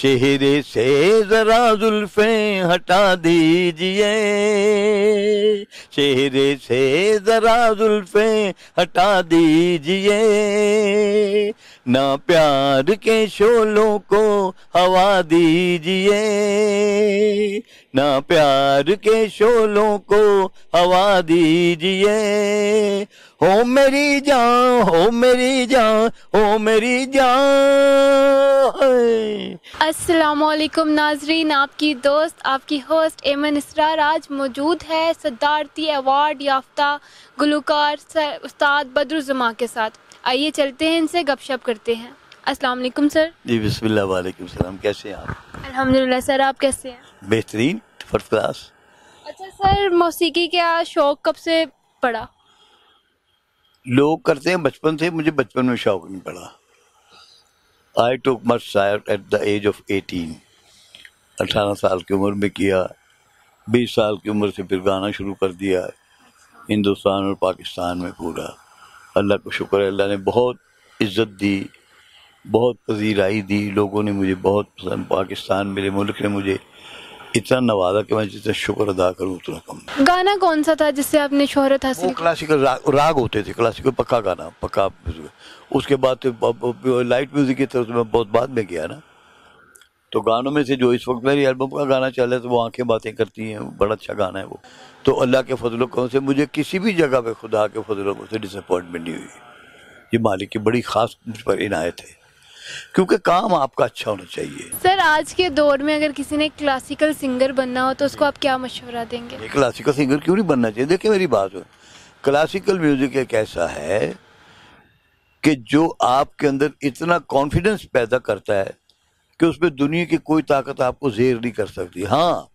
चेहरे से जरा जुल्फे हटा दीजिए चेहरे से जरा जुल्फे हटा दीजिए ना प्यार के शोलों को हवा दीजिए ना प्यार के शोलों को हवा दीजिए ओ मेरी जान ओ मेरी जान ओ मेरी जान वालेकुम नाजरीन आपकी दोस्त आपकी होस्ट एमन इसरार आज मौजूद है सदारती अवार्ड याफ्ता गुलकार उस्ताद बदरुजमा के साथ आइए चलते हैं इनसे गपशप करते हैं अस्सलाम वालेकुम सर जी बिस्मिल्लाह वालेकुम सलाम कैसे हैं आप अल्हम्दुलिल्लाह सर आप कैसे हैं बेहतरीन फर्स्ट क्लास अच्छा सर मौसीकी का शौक कब से पड़ा लोग करते हैं बचपन से मुझे बचपन में शौक नहीं पड़ा I took much shayar at the age of eighteen अठारह साल की उम्र में किया बीस साल की उम्र से फिर गाना शुरू कर दिया हिंदुस्तान और पाकिस्तान में पूरा अल्लाह का शुक्र है अल्लाह ने बहुत इज्जत दी बहुत पजीराई दी लोगों ने मुझे बहुत पसंद पाकिस्तान मेरे मुल्क ने मुझे इतना नवाजा कि मैं जितना शुक्र अदा करूँ उतना कम गाना कौन सा था जिससे आपने शोहरत हासिल क्लासिकल रा, राग होते थे क्लासिकल पक्का गाना पक्का उसके बाद लाइट तो म्यूजिक की तरफ मैं बहुत बाद में गया ना तो गानों में से जो इस वक्त मेरी एल्बम का गाना चल रहा है तो वो आंखें बातें करती हैं बड़ा अच्छा गाना है वो तो अल्लाह के फजलों कौन से मुझे किसी भी जगह पे खुदा के फजलों को से डिसअपॉइंटमेंट नहीं हुई ये मालिक की बड़ी खास मुझ पर इनायत है क्योंकि काम आपका अच्छा होना चाहिए सर आज के दौर में अगर किसी ने क्लासिकल सिंगर बनना हो तो उसको आप क्या मशवरा देंगे क्लासिकल सिंगर क्यों नहीं बनना चाहिए देखिए मेरी बात क्लासिकल म्यूजिक एक ऐसा है कि जो आपके अंदर इतना कॉन्फिडेंस पैदा करता है कि उसमें दुनिया की कोई ताकत आपको जेर नहीं कर सकती हाँ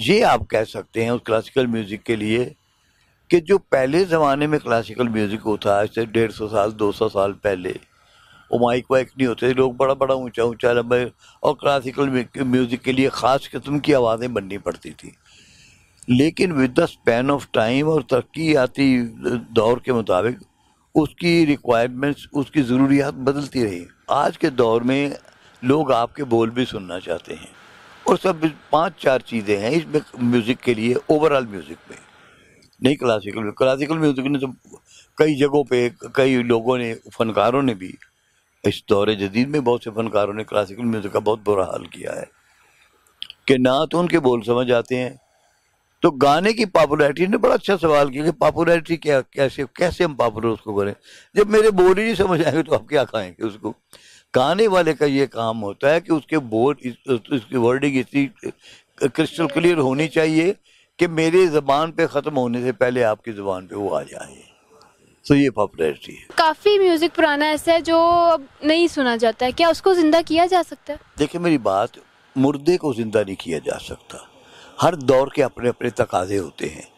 ये आप कह सकते हैं उस क्लासिकल म्यूजिक के लिए कि जो पहले ज़माने में क्लासिकल म्यूज़िक होता आज से डेढ़ सौ साल दो सौ साल पहले वो माइक वाइक नहीं होते लोग बड़ा बड़ा ऊंचा ऊंचा लंबे और क्लासिकल म्यूज़िक के लिए ख़ास किस्म की आवाज़ें बननी पड़ती थी लेकिन with the span of time और तरक्की आती दौर के मुताबिक उसकी रिक्वायरमेंट्स उसकी ज़रूरियात बदलती रही आज के दौर में लोग आपके बोल भी सुनना चाहते हैं और सब पांच चार चीज़ें हैं इसमें म्यूज़िक के लिए ओवरऑल म्यूज़िक में नहीं क्लासिकल में क्लासिकल म्यूज़िक ने तो कई जगहों पे कई लोगों ने फनकारों ने भी इस दौर जदीद में बहुत से फनकारों ने क्लासिकल म्यूज़िक का बहुत बुरा हाल किया है कि ना तो उनके बोल समझ आते हैं तो गाने की पॉपुलैरिटी ने बड़ा अच्छा सवाल किया कि पॉपुलैरिटी क्या कैसे कैसे हम पॉपुलर उसको करें जब मेरे बोल ही नहीं समझ आएंगे तो आप क्या खाएंगे उसको गाने वाले का ये काम होता है कि उसके बोल उसकी वर्डिंग इतनी क्रिस्टल क्लियर होनी चाहिए कि मेरे ज़बान पे ख़त्म होने से पहले आपकी ज़बान पे वो आ जाए तो ये पॉपुलैरिटी है काफ़ी म्यूज़िक पुराना ऐसा है जो अब नहीं सुना जाता है क्या उसको ज़िंदा किया जा सकता है देखिए मेरी बात मुर्दे को ज़िंदा नहीं किया जा सकता हर दौर के अपने अपने तकाजे होते हैं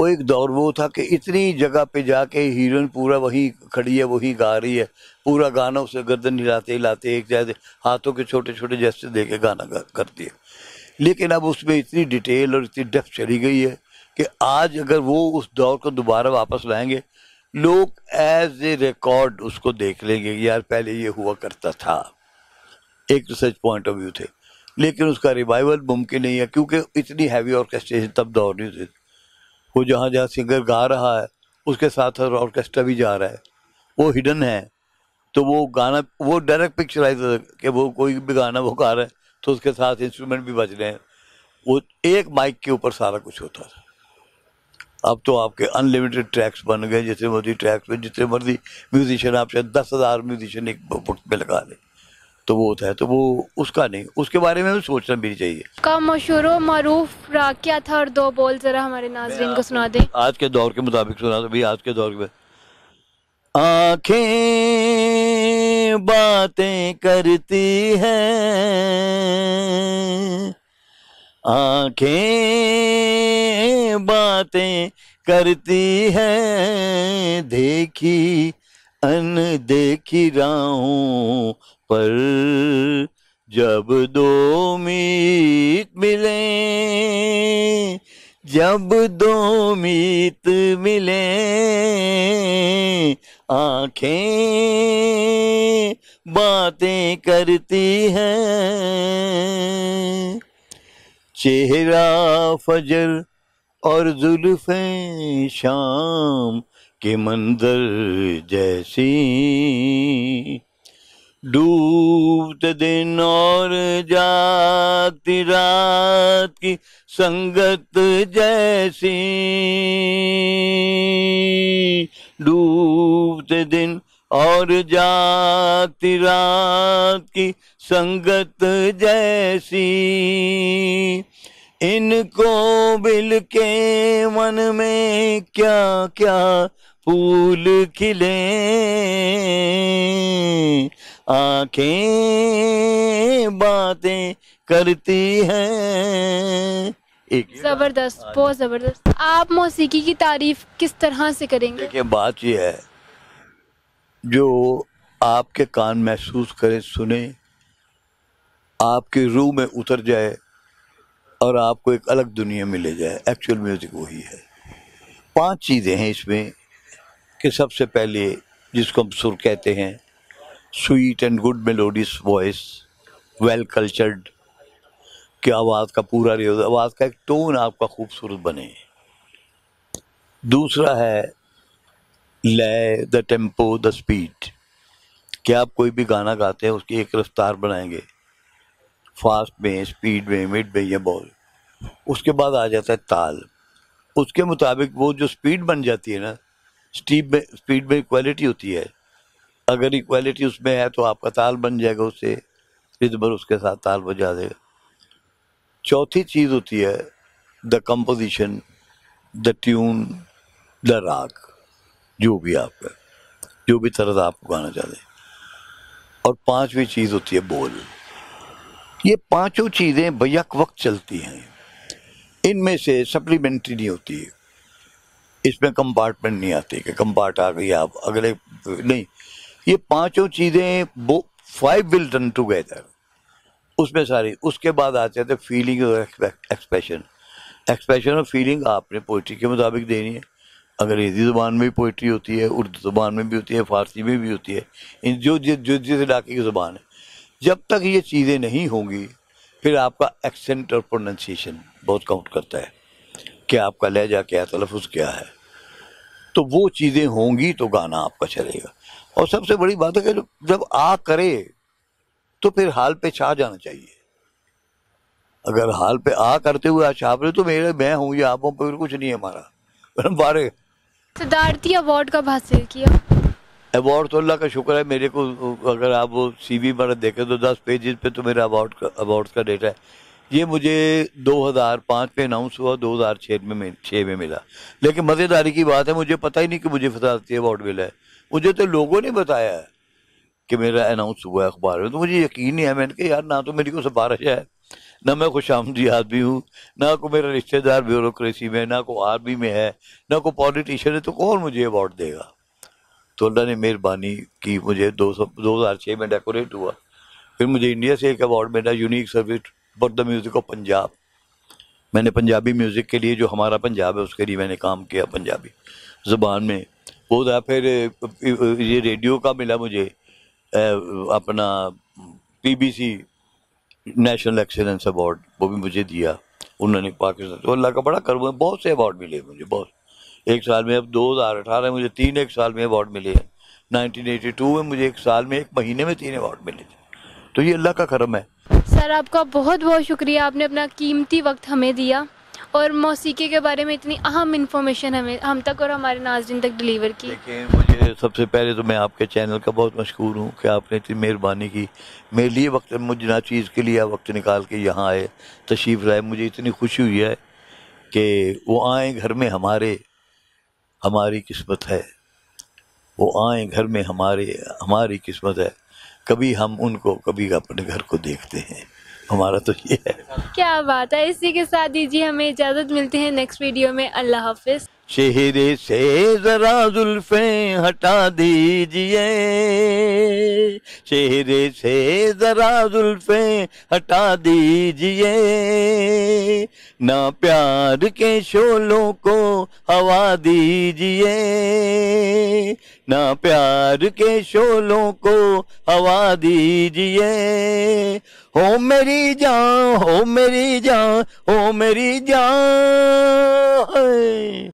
वो एक दौर वो था कि इतनी जगह पे जाके हीरोइन पूरा वहीं खड़ी है वहीं गा रही है पूरा गाना उसे गर्दन हिलाते हिलाते एक जैसे हाथों के छोटे छोटे जैसे दे के गाना करती है लेकिन अब उसमें इतनी डिटेल और इतनी डेप्थ चली गई है कि आज अगर वो उस दौर को दोबारा वापस लाएंगे लोग एज ए रिकॉर्ड उसको देख लेंगे यार पहले ये हुआ करता था एक रिसर्च पॉइंट ऑफ व्यू थे लेकिन उसका रिवाइवल मुमकिन नहीं है क्योंकि इतनी हैवी ऑर्केस्ट्रेशन तब दौर नहीं थे वो जहाँ जहाँ सिंगर गा रहा है उसके साथ साथ ऑर्केस्ट्रा भी जा रहा है वो हिडन है तो वो गाना वो डायरेक्ट पिक्चराइज कि वो कोई भी गाना वो गा रहा है तो उसके साथ इंस्ट्रूमेंट भी बज रहे हैं वो एक माइक के ऊपर सारा कुछ होता था अब तो आपके अनलिमिटेड ट्रैक्स बन गए जितने मर्जी ट्रैक्स में जितने मर्जी म्यूजिशियन आप चाहे दस हज़ार म्यूजिशियन एक वक्त में लगा लें तो वो होता है तो वो उसका नहीं उसके बारे में भी सोचना भी चाहिए का मशहूर मरूफ क्या था और दो बोल जरा हमारे नाजरीन को सुना दें आज के दौर के मुताबिक सुना भाई आज के दौर में आंखें बातें करती हैं आंखें बातें करती है देखी अन देखी राहों पर जब दो मीत मिले जब दो मीत मिले आंखें बातें करती हैं चेहरा फजर और जुल्फे शाम के मंदिर जैसी डूबते दिन और जाती रात की संगत जैसी डूबते दिन और जाती रात की संगत जैसी इनको बिल के मन में क्या क्या फूल खिले आंखें बातें करती हैं जबरदस्त हाँ बहुत जबरदस्त आप मौसीकी की तारीफ किस तरह से करेंगे देखिए बात यह है जो आपके कान महसूस करें सुने आपकी रूह में उतर जाए और आपको एक अलग दुनिया में ले जाए एक्चुअल म्यूज़िक वही है पांच चीज़ें हैं इसमें कि सबसे पहले जिसको हम सुर कहते हैं sweet and good melodious voice well cultured कि आवाज़ का पूरा रे आवाज़ का एक टोन आपका खूबसूरत बने दूसरा है लय द टेम्पो द स्पीड क्या आप कोई भी गाना गाते हैं उसकी एक रफ्तार बनाएंगे फास्ट में स्पीड में मिड में या बॉल उसके बाद आ जाता है ताल उसके मुताबिक वो जो स्पीड बन जाती है ना स्टीप में स्पीड में इक्वालिटी होती है अगर इक्वालिटी उसमें है तो आपका ताल बन जाएगा उससे रिदमर उसके साथ ताल बजा देगा चौथी चीज़ होती है the composition the tune the raga जो भी आपका जो भी तरह आप गाना चाहते हैं और पांचवी चीज़ होती है बोल ये पांचों चीज़ें बैक वक्त चलती हैं इनमें से सप्लीमेंट्री नहीं होती है इसमें कंपार्टमेंट नहीं आती कि कंपार्ट आ गई आप अगले नहीं ये पांचों चीज़ें वो फाइव विल रन टुगेदर उसमें सारी उसके बाद आते तो फीलिंग और एक्सप्रेशन एक्सप्रेशन और फीलिंग आपने पोइट्री के मुताबिक देनी है अंग्रेज़ी ज़ुबान में भी पोइट्री होती है उर्दू ज़ुबान में भी होती है फारसी में भी होती है इन जो जिस जिस इलाके की ज़ुबान है जब तक ये चीज़ें नहीं होंगी फिर आपका एक्सेंट और प्रोनाउंसिएशन बहुत काउंट करता है कि आपका लहजा क्या है तलफ़ क्या है तो वो चीज़ें होंगी तो गाना आपका चलेगा और सबसे बड़ी बात है कि जब आ करे तो फिर हाल पे छा जाना चाहिए अगर हाल पे आ करते हुए आ छाप रहे तो मेरे मैं हूँ या आप हूँ कुछ नहीं है हमारा बारे सिद्धार्थी अवार्ड कब हासिल किया अवार्ड तो अल्लाह का शुक्र है मेरे को अगर आप वो सी वी मेरा देखें तो दस पेजेस पे तो मेरा अवार्ड का अवार्ड का डेटा है ये मुझे 2005 पे अनाउंस हुआ 2006 में छः में मिला लेकिन मज़ेदारी की बात है मुझे पता ही नहीं कि मुझे फसाती अवार्ड मिला है मुझे तो लोगों ने बताया है कि मेरा अनाउंस हुआ है अखबार में तो मुझे यकीन नहीं है मैंने कहा यार ना तो मेरी को सिफारिश है ना मैं खुश आमदी आदमी हूँ ना को मेरा रिश्तेदार ब्यूरोसी में ना को आर्मी में है ना को पॉलिटिशियन है तो कौन मुझे अवार्ड देगा तो अल्लाह ने मेहरबानी की मुझे दो सौ दो हज़ार छः में डेकोरेट हुआ फिर मुझे इंडिया से एक अवार्ड मिला unique service for the music of Punjab मैंने पंजाबी म्यूज़िक के लिए जो हमारा पंजाब है उसके लिए मैंने काम किया पंजाबी ज़बान में वो था फिर ये रेडियो का मिला मुझे अपना पीबीसी नेशनल एक्सेलेंस अवार्ड वो भी मुझे दिया उन्होंने पाकिस्तान तो अल्लाह का बड़ा करम है बहुत से अवार्ड मिले मुझे बहुत एक साल में अब 2018 में मुझे तीन एक साल में अवार्ड मिले हैं 1982 में मुझे एक साल में एक महीने में तीन अवार्ड मिले थे तो ये अल्लाह का करम है सर आपका बहुत बहुत शुक्रिया आपने अपना कीमती वक्त हमें दिया और मौसीके के बारे में इतनी अहम इन्फॉर्मेशन हमें हम तक और हमारे नाजरन तक डिलीवर की देखिए मुझे सबसे पहले तो मैं आपके चैनल का बहुत मशहूर हूँ कि आपने इतनी मेहरबानी की मेरे लिए वक्त मुझे ना चीज़ के लिए वक्त निकाल के यहाँ आए तशीफ लाए मुझे इतनी खुशी हुई है कि वो आए घर में हमारे हमारी किस्मत है वो आए घर में हमारे हमारी किस्मत है कभी हम उनको कभी अपने घर को देखते हैं हमारा तो ये है क्या बात है इसी के साथ दीजिए हमें इजाजत मिलते हैं नेक्स्ट वीडियो में अल्लाह हाफिज चेहरे से जरा जुल्फे हटा दीजिए चेहरे से जरा जुल्फे हटा दीजिए ना प्यार के शोलों को हवा दीजिए ना प्यार के शोलों को हवा दीजिए हो मेरी जान हो मेरी जान हो मेरी जान